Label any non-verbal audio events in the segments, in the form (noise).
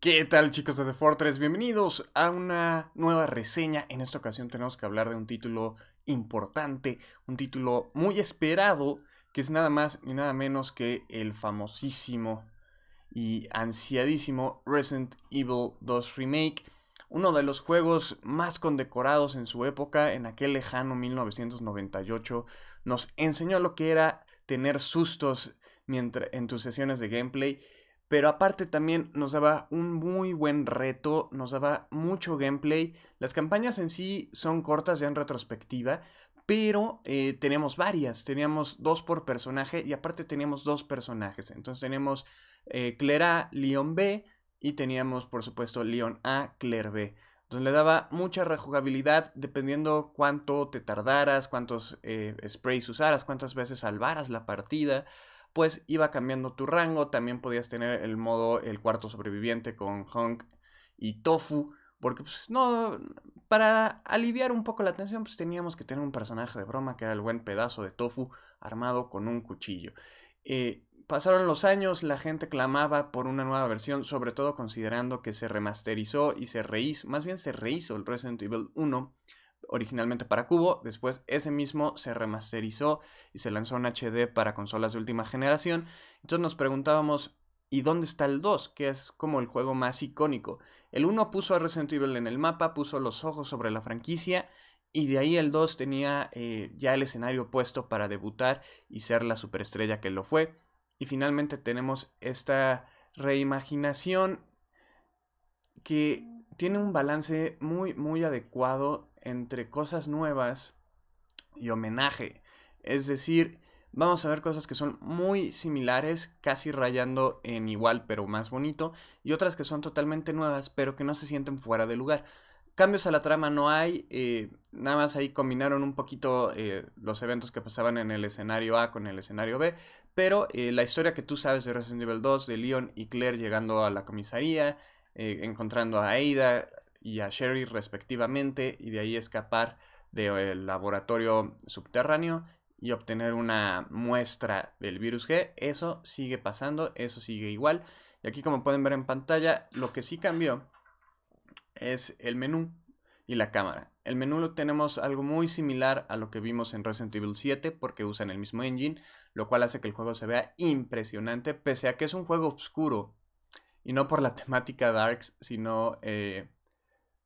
¿Qué tal chicos de The Fortress? Bienvenidos a una nueva reseña. En esta ocasión tenemos que hablar de un título importante, un título muy esperado, que es nada más ni nada menos que el famosísimo y ansiadísimo Resident Evil 2 Remake, uno de los juegos más condecorados en su época, en aquel lejano 1998, nos enseñó lo que era tener sustos mientras, en tus sesiones de gameplay pero aparte también nos daba un muy buen reto, nos daba mucho gameplay. Las campañas en sí son cortas ya en retrospectiva, pero tenemos eh, teníamos varias, teníamos dos por personaje y aparte teníamos dos personajes. Entonces teníamos eh, Claire A, Leon B y teníamos por supuesto Leon A, Claire B. Entonces le daba mucha rejugabilidad dependiendo cuánto te tardaras, cuántos eh, sprays usaras, cuántas veces salvaras la partida pues iba cambiando tu rango. También podías tener el modo el cuarto sobreviviente con Honk y Tofu. Porque, pues, no. Para aliviar un poco la tensión, pues teníamos que tener un personaje de broma que era el buen pedazo de tofu armado con un cuchillo. Eh, pasaron los años, la gente clamaba por una nueva versión, sobre todo considerando que se remasterizó y se rehizo, más bien se rehizo el Resident Evil 1 originalmente para Cubo, después ese mismo se remasterizó y se lanzó en HD para consolas de última generación. Entonces nos preguntábamos, ¿y dónde está el 2? Que es como el juego más icónico. El 1 puso a Resident Evil en el mapa, puso los ojos sobre la franquicia y de ahí el 2 tenía eh, ya el escenario puesto para debutar y ser la superestrella que lo fue. Y finalmente tenemos esta reimaginación que tiene un balance muy, muy adecuado entre cosas nuevas y homenaje. Es decir, vamos a ver cosas que son muy similares, casi rayando en igual pero más bonito, y otras que son totalmente nuevas pero que no se sienten fuera de lugar. Cambios a la trama no hay, eh, nada más ahí combinaron un poquito eh, los eventos que pasaban en el escenario A con el escenario B, pero eh, la historia que tú sabes de Resident Evil 2, de Leon y Claire llegando a la comisaría, encontrando a Ada, y a Sherry respectivamente y de ahí escapar del laboratorio subterráneo y obtener una muestra del virus G. Eso sigue pasando, eso sigue igual. Y aquí como pueden ver en pantalla, lo que sí cambió es el menú y la cámara. El menú lo tenemos algo muy similar a lo que vimos en Resident Evil 7 porque usan el mismo engine, lo cual hace que el juego se vea impresionante pese a que es un juego oscuro y no por la (laughs) temática darks, sino eh,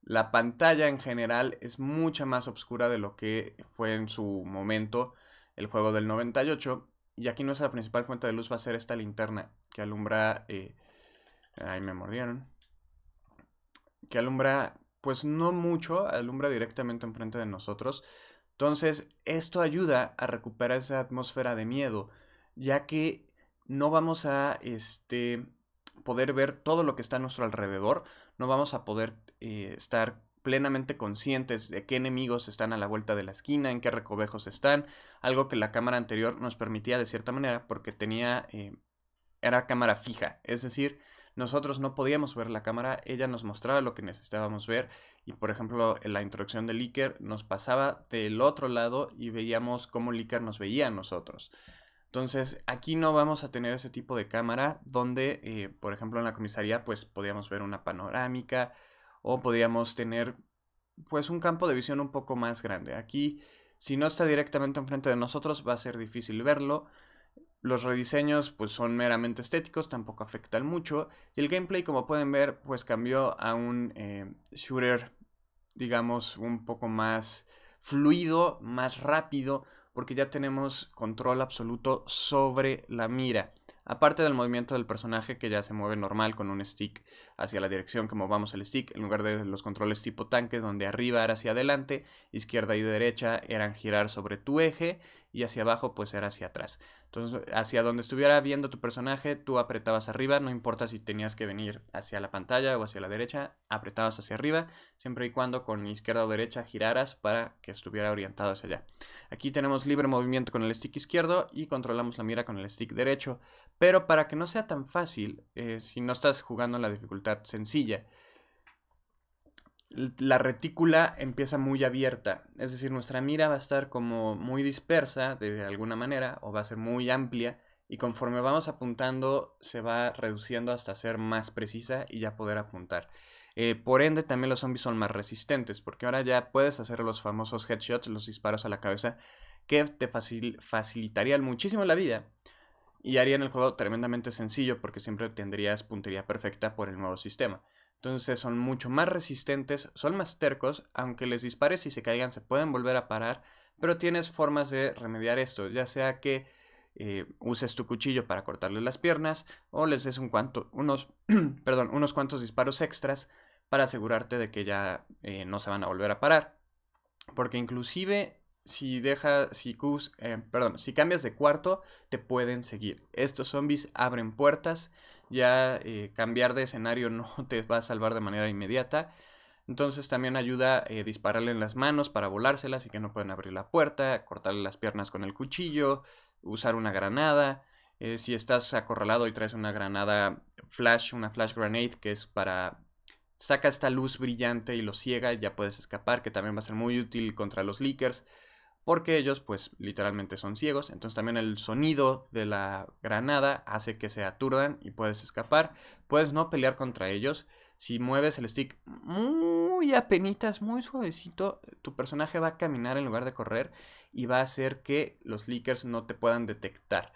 la pantalla en general es mucha más oscura de lo que fue en su momento el juego del 98. Y aquí nuestra principal fuente de luz va a ser esta linterna que alumbra... Eh, ahí me mordieron. Que alumbra, pues no mucho, alumbra directamente enfrente de nosotros. Entonces, esto ayuda a recuperar esa atmósfera de miedo, ya que no vamos a este, poder ver todo lo que está a nuestro alrededor, no vamos a poder eh, estar plenamente conscientes de qué enemigos están a la vuelta de la esquina, en qué recovejos están, algo que la cámara anterior nos permitía de cierta manera porque tenía, eh, era cámara fija, es decir, nosotros no podíamos ver la cámara, ella nos mostraba lo que necesitábamos ver y por ejemplo en la introducción de Licker nos pasaba del otro lado y veíamos cómo Licker nos veía a nosotros. Entonces aquí no vamos a tener ese tipo de cámara donde eh, por ejemplo en la comisaría pues podíamos ver una panorámica, o podríamos tener pues un campo de visión un poco más grande. Aquí, si no está directamente enfrente de nosotros, va a ser difícil verlo. Los rediseños pues son meramente estéticos, tampoco afectan mucho. Y el gameplay, como pueden ver, pues cambió a un eh, shooter, digamos, un poco más fluido, más rápido, porque ya tenemos control absoluto sobre la mira aparte del movimiento del personaje que ya se mueve normal con un stick hacia la dirección que movamos el stick, en lugar de los controles tipo tanque donde arriba era hacia adelante, izquierda y derecha eran girar sobre tu eje y hacia abajo pues era hacia atrás. Entonces, hacia donde estuviera viendo tu personaje, tú apretabas arriba, no importa si tenías que venir hacia la pantalla o hacia la derecha, apretabas hacia arriba, siempre y cuando con izquierda o derecha giraras para que estuviera orientado hacia allá. Aquí tenemos libre movimiento con el stick izquierdo y controlamos la mira con el stick derecho, pero para que no sea tan fácil, eh, si no estás jugando en la dificultad sencilla, la retícula empieza muy abierta, es decir, nuestra mira va a estar como muy dispersa de alguna manera o va a ser muy amplia y conforme vamos apuntando se va reduciendo hasta ser más precisa y ya poder apuntar. Eh, por ende, también los zombies son más resistentes, porque ahora ya puedes hacer los famosos headshots, los disparos a la cabeza, que te facilitarían muchísimo la vida y harían el juego tremendamente sencillo, porque siempre tendrías puntería perfecta por el nuevo sistema. Entonces son mucho más resistentes, son más tercos, aunque les dispares y se caigan se pueden volver a parar, pero tienes formas de remediar esto, ya sea que eh, uses tu cuchillo para cortarles las piernas o les des un cuanto, unos, (clears throat) perdón, unos cuantos disparos extras para asegurarte de que ya eh, no se van a volver a parar. Porque inclusive si deja, si eh, perdón, si cambias de cuarto, te pueden seguir. Estos zombies abren puertas, ya eh, cambiar de escenario (laughs) no te va a salvar de manera inmediata. Entonces también ayuda a eh, dispararle en las manos para volárselas y que no pueden abrir la puerta, cortarle las piernas con el cuchillo, usar una granada. si estás acorralado y traes una granada flash, una flash grenade que es para saca esta luz brillante y lo ciega, ya puedes escapar, que también va a ser muy útil contra los leakers porque ellos pues literalmente son ciegos, entonces también el sonido de la granada hace que se aturdan y puedes escapar, puedes no pelear contra ellos, si mueves el stick muy apenitas, muy suavecito, tu personaje va a caminar en lugar de correr y va a hacer que los leakers no te puedan detectar,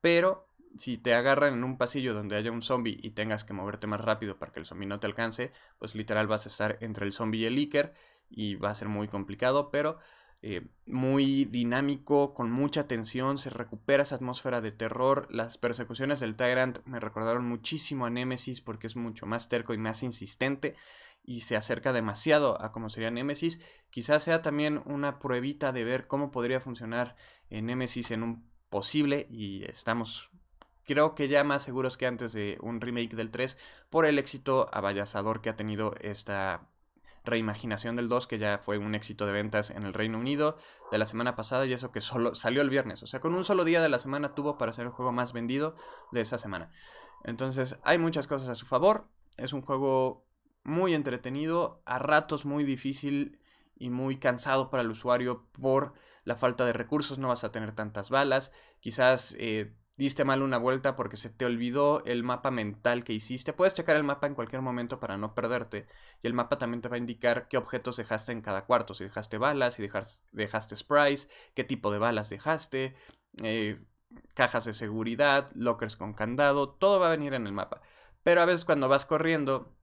pero si te agarran en un pasillo donde haya un zombie y tengas que moverte más rápido para que el zombie no te alcance, pues literal vas a estar entre el zombie y el leaker y va a ser muy complicado, pero eh, muy dinámico, con mucha tensión, se recupera esa atmósfera de terror. Las persecuciones del Tyrant me recordaron muchísimo a Nemesis porque es mucho más terco y más insistente y se acerca demasiado a cómo sería Nemesis. Quizás sea también una pruebita de ver cómo podría funcionar en eh, Nemesis en un posible y estamos creo que ya más seguros que antes de un remake del 3 por el éxito avalazador que ha tenido esta reimaginación del 2 que ya fue un éxito de ventas en el Reino Unido de la semana pasada y eso que solo salió el viernes. O sea, con un solo día de la semana tuvo para ser el juego más vendido de esa semana. Entonces hay muchas cosas a su favor. Es un juego muy entretenido, a ratos muy difícil y muy cansado para el usuario por la falta de recursos, no vas a tener tantas balas, quizás... Eh, diste mal una vuelta porque se te olvidó el mapa mental que hiciste. Puedes checar el mapa en cualquier momento para no perderte. Y el mapa también te va a indicar qué objetos dejaste en cada cuarto. Si dejaste balas, si dejaste, dejaste qué tipo de balas dejaste, eh, cajas de seguridad, lockers con candado. Todo va a venir en el mapa. Pero a veces cuando vas corriendo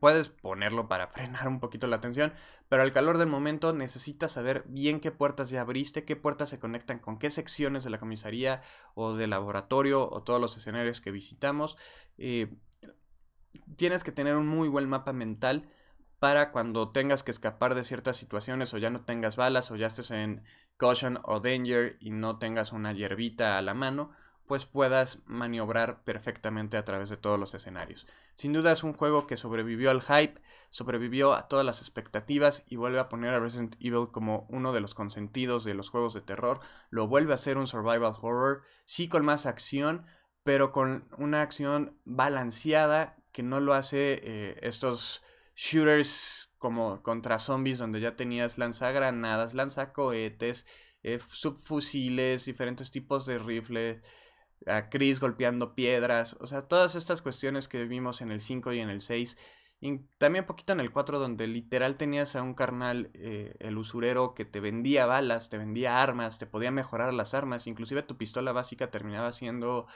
Puedes ponerlo para frenar un poquito la tensión, pero al calor del momento necesitas saber bien qué puertas ya abriste, qué puertas se conectan con qué secciones de la comisaría o del laboratorio o todos los escenarios que visitamos. Eh, tienes que tener un muy buen mapa mental para cuando tengas que escapar de ciertas situaciones o ya no tengas balas o ya estés en caution o danger y no tengas una hierbita a la mano pues puedas maniobrar perfectamente a través de todos los escenarios. Sin duda es un juego que sobrevivió al hype, sobrevivió a todas las expectativas y vuelve a poner a Resident Evil como uno de los consentidos de los juegos de terror. Lo vuelve a ser un survival horror, sí con más acción, pero con una acción balanceada que no lo hace eh, estos shooters como contra zombies donde ya tenías lanzagranadas, lanzacohetes, eh, subfusiles, diferentes tipos de rifles a Chris golpeando piedras, o sea, todas estas cuestiones que vimos en el 5 y en el 6, y también poquito en el 4 donde literal tenías a un carnal, eh, el usurero, que te vendía balas, te vendía armas, te podía mejorar las armas, inclusive tu pistola básica terminaba siendo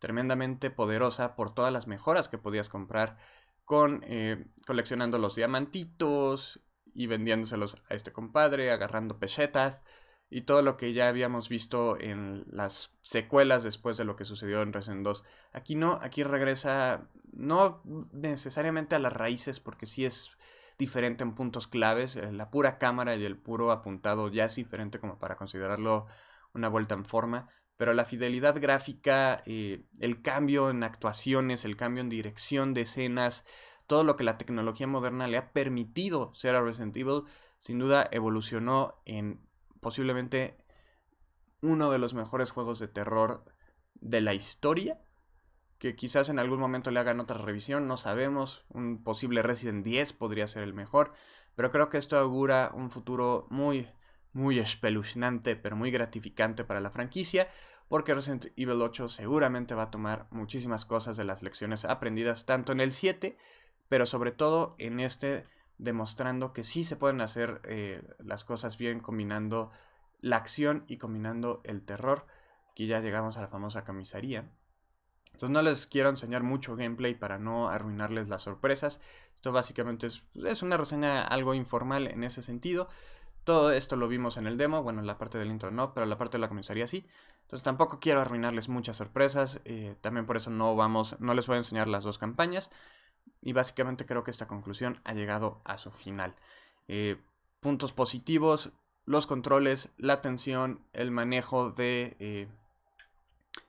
tremendamente poderosa por todas las mejoras que podías comprar con eh, coleccionando los diamantitos y vendiéndoselos a este compadre, agarrando pesetas y todo lo que ya habíamos visto en las secuelas después de lo que sucedió en Resident 2. Aquí no, aquí regresa no necesariamente a las raíces porque sí es diferente en puntos claves, eh, la pura cámara y el puro apuntado ya es diferente como para considerarlo una vuelta en forma, pero la fidelidad gráfica, eh, el cambio en actuaciones, el cambio en dirección de escenas, todo lo que la tecnología moderna le ha permitido ser a Resident Evil, sin duda evolucionó en posiblemente uno de los mejores juegos de terror de la historia. Que quizás en algún momento le hagan otra revisión, no sabemos. Un posible Resident 10 podría ser el mejor. Pero creo que esto augura un futuro muy, muy espeluznante, pero muy gratificante para la franquicia. Porque Resident Evil 8 seguramente va a tomar muchísimas cosas de las lecciones aprendidas tanto en el 7, pero sobre todo en este demostrando que sí se pueden hacer eh, las cosas bien combinando la acción y combinando el terror. que ya llegamos a la famosa camisaría Entonces no les quiero enseñar mucho gameplay para no arruinarles las sorpresas. Esto básicamente pues, es, una reseña algo informal en ese sentido. Todo esto lo vimos en el demo, bueno, en la parte del intro no, pero la parte de la comisaría sí. Entonces tampoco quiero arruinarles muchas sorpresas, eh, también por eso no vamos, no les voy a enseñar las dos campañas. Y básicamente creo que esta conclusión ha llegado a su final. Eh, puntos positivos, los controles, la tensión, el manejo de eh,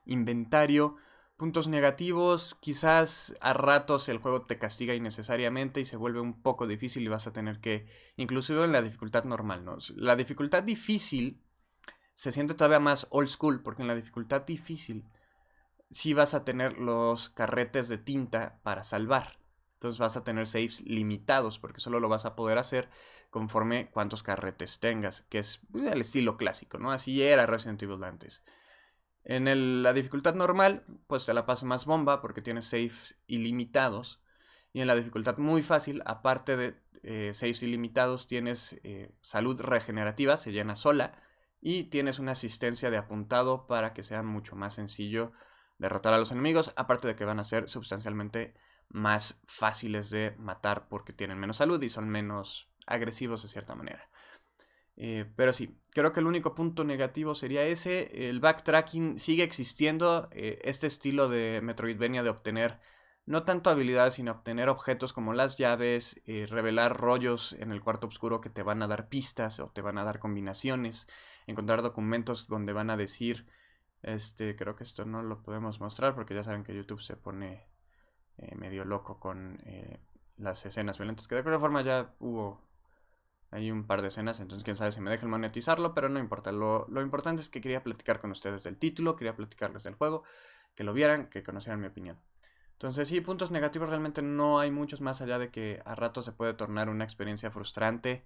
inventario. Puntos negativos, quizás a ratos el juego te castiga innecesariamente y se vuelve un poco difícil y vas a tener que, inclusive en la dificultad normal, La dificultad difícil se siente todavía más old school porque en la dificultad difícil sí vas a tener los carretes de tinta para salvar. Entonces vas a tener saves limitados porque solo lo vas a poder hacer conforme cuántos carretes tengas, que es pues, el estilo clásico, ¿no? Así era Resident Evil antes. En la dificultad normal, pues te la pasa más bomba porque tienes saves ilimitados. Y en la dificultad muy fácil, aparte de eh, saves ilimitados, tienes eh, salud regenerativa, se llena sola. Y tienes una asistencia de apuntado para que sea mucho más sencillo derrotar a los enemigos, aparte de que van a ser sustancialmente más fáciles de matar porque tienen menos salud y son menos agresivos de cierta manera. Eh, pero sí, creo que el único punto negativo sería ese. El backtracking sigue existiendo. Eh, este estilo de Metroidvania de obtener no tanto habilidades, sino obtener objetos como las llaves, eh, revelar rollos en el cuarto oscuro que te van a dar pistas o te van a dar combinaciones, encontrar documentos donde van a decir, este, creo que esto no lo podemos mostrar porque ya saben que YouTube se pone eh, medio loco con eh, las escenas violentas, que de alguna forma ya hubo hay un par de escenas, entonces quién sabe si me dejen monetizarlo, pero no importa. Lo, importante es que quería platicar con ustedes del título, quería platicarles del juego, que lo vieran, que conocieran mi opinión. Entonces sí, puntos negativos realmente no hay muchos más allá de que a rato se puede tornar una experiencia frustrante,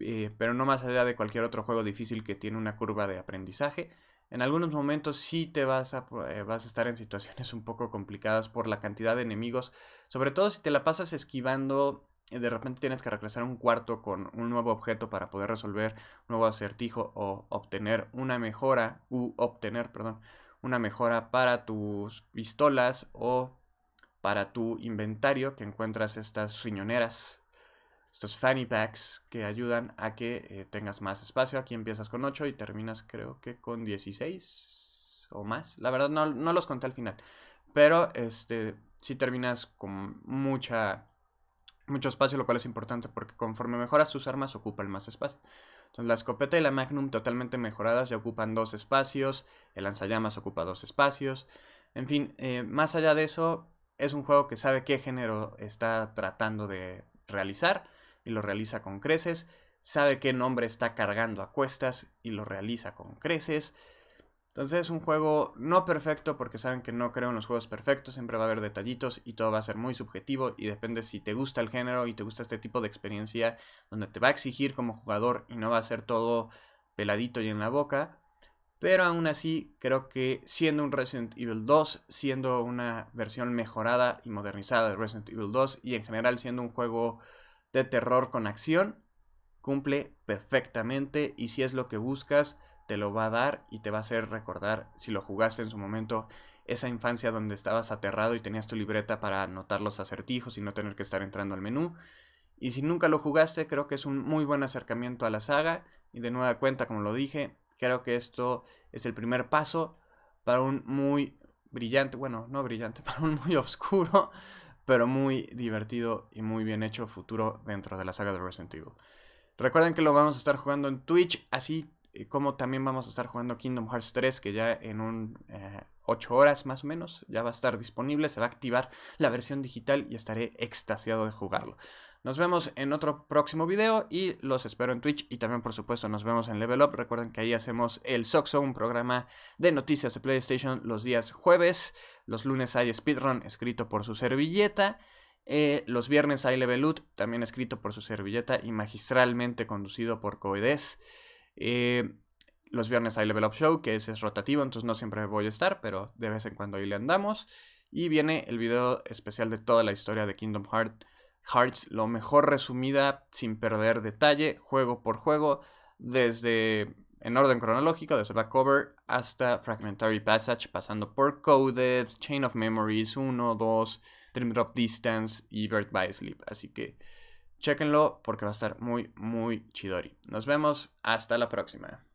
eh, pero no más allá de cualquier otro juego difícil que tiene una curva de aprendizaje. En algunos momentos sí te vas a, eh, vas a estar en situaciones un poco complicadas por la cantidad de enemigos, sobre todo si te la pasas esquivando eh, de repente tienes que regresar a un cuarto con un nuevo objeto para poder resolver un nuevo acertijo o obtener una mejora, u obtener, perdón, una mejora para tus pistolas o para tu inventario que encuentras estas riñoneras estos fanny packs que ayudan a que eh, tengas más espacio. Aquí empiezas con 8 y terminas creo que con 16 o más. La verdad no, los conté al final. Pero este, si terminas con mucha, mucho espacio, lo cual es importante porque conforme mejoras tus armas ocupan más espacio. Entonces la escopeta y la magnum totalmente mejoradas ya ocupan dos espacios, el lanzallamas ocupa dos espacios. En fin, eh, más allá de eso, es un juego que sabe qué género está tratando de realizar y lo realiza con creces, sabe qué nombre está cargando a cuestas y lo realiza con creces. Entonces es un juego no perfecto porque saben que no creo en los juegos perfectos, siempre va a haber detallitos y todo va a ser muy subjetivo y depende si te gusta el género y te gusta este tipo de experiencia donde te va a exigir como jugador y no va a ser todo peladito y en la boca. Pero aún así creo que siendo un Resident Evil 2, siendo una versión mejorada y modernizada de Resident Evil 2 y en general siendo un juego de terror con acción, cumple perfectamente y si es lo que buscas, te lo va a dar y te va a hacer recordar si lo jugaste en su momento esa infancia donde estabas aterrado y tenías tu libreta para anotar los acertijos y no tener que estar entrando al menú. Y si nunca lo jugaste, creo que es un muy buen acercamiento a la saga y de nueva cuenta, como lo dije, creo que esto es el primer paso para un muy brillante, bueno, no brillante, (laughs) para un muy oscuro pero muy divertido y muy bien hecho futuro dentro de la saga de Resident Evil. Recuerden que lo vamos a estar jugando en Twitch, así eh, como también vamos a estar jugando Kingdom Hearts 3, que ya en un eh, 8 horas más o menos, ya va a estar disponible, se va a activar la versión digital y estaré extasiado de jugarlo. Nos vemos en otro próximo video y los espero en Twitch y también por supuesto nos vemos en Level Up. Recuerden que ahí hacemos el Soxo, un programa de noticias de PlayStation los días jueves. Los lunes hay Speedrun escrito por su servilleta. Eh, los viernes hay Level Up, también escrito por su servilleta y magistralmente conducido por Coedes. Eh, los viernes hay Level Up Show, que es rotativo, entonces no siempre voy a estar, pero de vez en cuando ahí le andamos. Y viene el video especial de toda la historia de Kingdom Hearts, lo mejor resumida, sin perder detalle, juego por juego, desde en orden cronológico, desde Back Cover hasta Fragmentary Passage, pasando por Coded, Chain of Memories 1, 2, Dream Drop Distance y Bird by Sleep. Así que chéquenlo porque va a estar muy, muy chidori. Nos vemos, hasta la próxima.